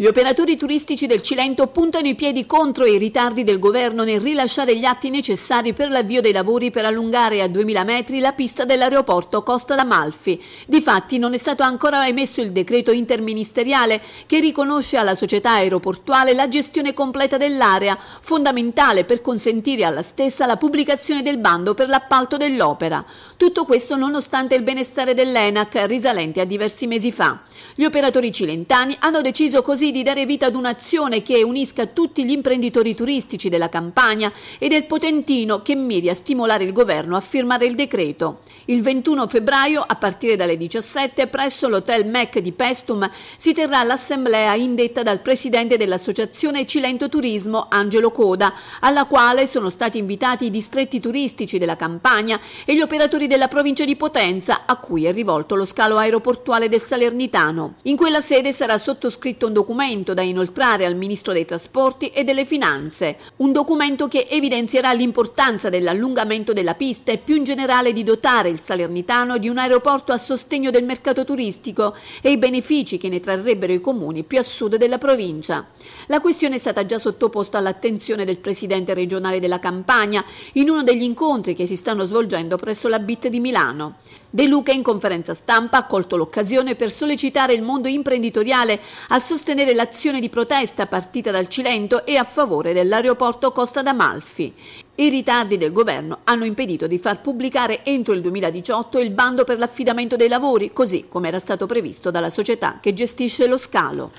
Gli operatori turistici del Cilento puntano i piedi contro i ritardi del governo nel rilasciare gli atti necessari per l'avvio dei lavori per allungare a 2000 metri la pista dell'aeroporto Costa d'Amalfi. Difatti non è stato ancora emesso il decreto interministeriale che riconosce alla società aeroportuale la gestione completa dell'area, fondamentale per consentire alla stessa la pubblicazione del bando per l'appalto dell'opera. Tutto questo nonostante il benestare dell'ENAC risalente a diversi mesi fa. Gli operatori cilentani hanno deciso così di dare vita ad un'azione che unisca tutti gli imprenditori turistici della Campania e del Potentino che miri a stimolare il governo a firmare il decreto. Il 21 febbraio, a partire dalle 17, presso l'Hotel MEC di Pestum si terrà l'assemblea indetta dal presidente dell'Associazione Cilento Turismo, Angelo Coda, alla quale sono stati invitati i distretti turistici della Campania e gli operatori della provincia di Potenza, a cui è rivolto lo scalo aeroportuale del Salernitano. In quella sede sarà sottoscritto un documento documento da inoltrare al Ministro dei Trasporti e delle Finanze, un documento che evidenzierà l'importanza dell'allungamento della pista e più in generale di dotare il Salernitano di un aeroporto a sostegno del mercato turistico e i benefici che ne trarrebbero i comuni più a sud della provincia. La questione è stata già sottoposta all'attenzione del Presidente regionale della Campania in uno degli incontri che si stanno svolgendo presso la BIT di Milano. De Luca in conferenza stampa ha colto l'occasione per sollecitare il mondo imprenditoriale a sostenere l'azione di protesta partita dal Cilento e a favore dell'aeroporto Costa d'Amalfi. I ritardi del governo hanno impedito di far pubblicare entro il 2018 il bando per l'affidamento dei lavori, così come era stato previsto dalla società che gestisce lo scalo.